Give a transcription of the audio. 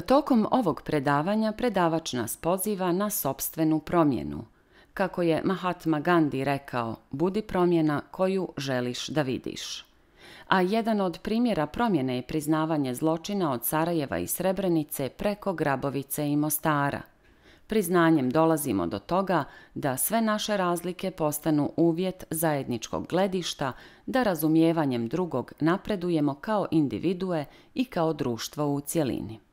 Tokom ovog predavanja predavač nas poziva na sobstvenu promjenu. Kako je Mahatma Gandhi rekao, budi promjena koju želiš da vidiš. A jedan od primjera promjene je priznavanje zločina od Sarajeva i Srebrenice preko Grabovice i Mostara. Priznanjem dolazimo do toga da sve naše razlike postanu uvjet zajedničkog gledišta, da razumijevanjem drugog napredujemo kao individue i kao društvo u cjelini.